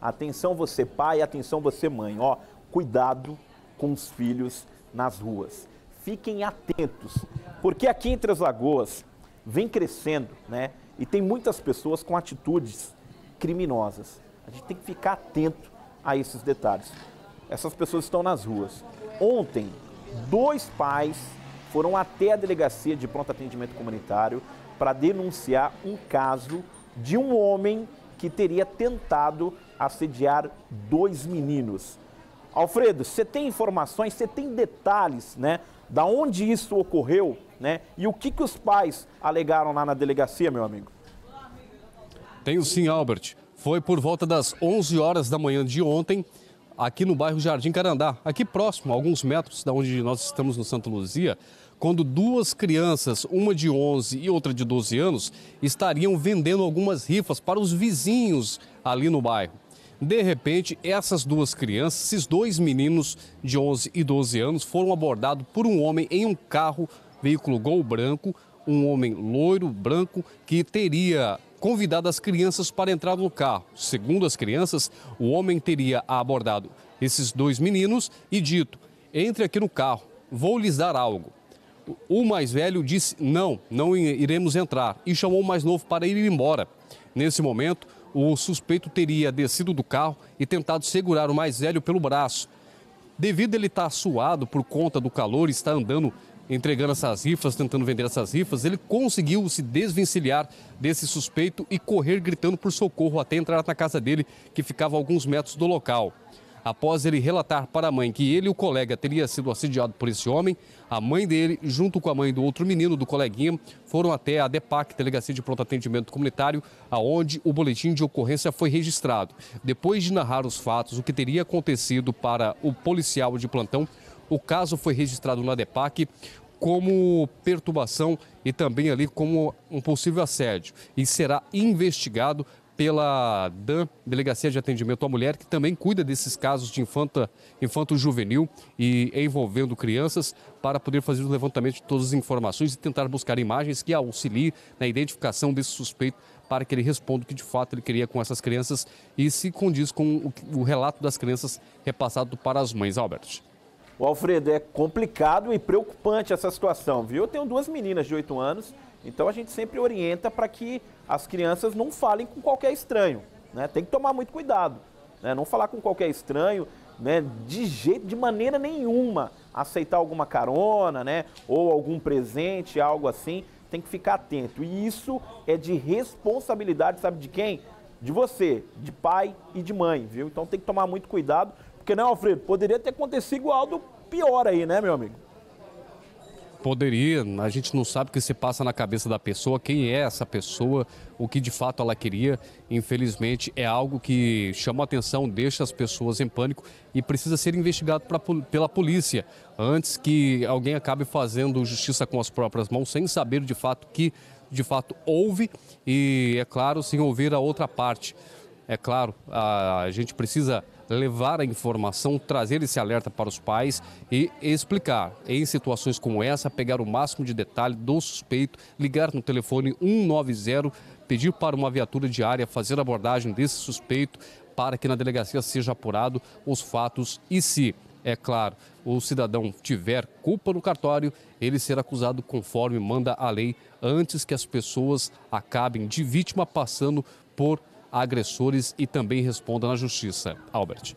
Atenção você pai, atenção você mãe, ó, cuidado com os filhos nas ruas. Fiquem atentos, porque aqui entre as lagoas vem crescendo, né? E tem muitas pessoas com atitudes criminosas. A gente tem que ficar atento a esses detalhes. Essas pessoas estão nas ruas. Ontem, dois pais foram até a delegacia de pronto atendimento comunitário para denunciar um caso de um homem que teria tentado assediar dois meninos. Alfredo, você tem informações, você tem detalhes, né? Da onde isso ocorreu, né? E o que, que os pais alegaram lá na delegacia, meu amigo? Tenho sim, Albert. Foi por volta das 11 horas da manhã de ontem aqui no bairro Jardim Carandá, aqui próximo, alguns metros da onde nós estamos no Santa Luzia, quando duas crianças, uma de 11 e outra de 12 anos, estariam vendendo algumas rifas para os vizinhos ali no bairro. De repente, essas duas crianças, esses dois meninos de 11 e 12 anos, foram abordados por um homem em um carro, veículo Gol branco, um homem loiro, branco, que teria convidado as crianças para entrar no carro. Segundo as crianças, o homem teria abordado esses dois meninos e dito: entre aqui no carro, vou lhes dar algo. O mais velho disse: não, não iremos entrar, e chamou o mais novo para ir embora. Nesse momento, o suspeito teria descido do carro e tentado segurar o mais velho pelo braço. Devido ele estar suado por conta do calor e estar andando entregando essas rifas, tentando vender essas rifas, ele conseguiu se desvencilhar desse suspeito e correr gritando por socorro até entrar na casa dele, que ficava a alguns metros do local. Após ele relatar para a mãe que ele e o colega teria sido assediado por esse homem, a mãe dele, junto com a mãe do outro menino, do coleguinha, foram até a DEPAC, Delegacia de Pronto Atendimento Comunitário, aonde o boletim de ocorrência foi registrado. Depois de narrar os fatos, o que teria acontecido para o policial de plantão, o caso foi registrado na DePac como perturbação e também ali como um possível assédio e será investigado pela DAM, Delegacia de Atendimento à Mulher, que também cuida desses casos de infanta, infanto juvenil e envolvendo crianças, para poder fazer o levantamento de todas as informações e tentar buscar imagens que auxiliem na identificação desse suspeito para que ele responda o que de fato ele queria com essas crianças e se condiz com o relato das crianças repassado para as mães, Albert. O Alfredo, é complicado e preocupante essa situação, viu? Eu tenho duas meninas de 8 anos, então a gente sempre orienta para que as crianças não falem com qualquer estranho. Né? Tem que tomar muito cuidado. Né? Não falar com qualquer estranho, né? de jeito, de maneira nenhuma, aceitar alguma carona, né? ou algum presente, algo assim. Tem que ficar atento. E isso é de responsabilidade, sabe de quem? de você, de pai e de mãe, viu? Então tem que tomar muito cuidado, porque, né, Alfredo? Poderia ter acontecido igual do pior aí, né, meu amigo? Poderia, a gente não sabe o que se passa na cabeça da pessoa, quem é essa pessoa, o que de fato ela queria. Infelizmente, é algo que chama atenção, deixa as pessoas em pânico e precisa ser investigado pra, pela polícia antes que alguém acabe fazendo justiça com as próprias mãos, sem saber de fato que de fato houve e, é claro, sem ouvir a outra parte. É claro, a, a gente precisa levar a informação, trazer esse alerta para os pais e explicar. Em situações como essa, pegar o máximo de detalhe do suspeito, ligar no telefone 190, pedir para uma viatura diária fazer a abordagem desse suspeito para que na delegacia seja apurado os fatos e se é claro, o cidadão tiver culpa no cartório, ele será acusado conforme manda a lei, antes que as pessoas acabem de vítima passando por agressores e também responda na justiça. Albert.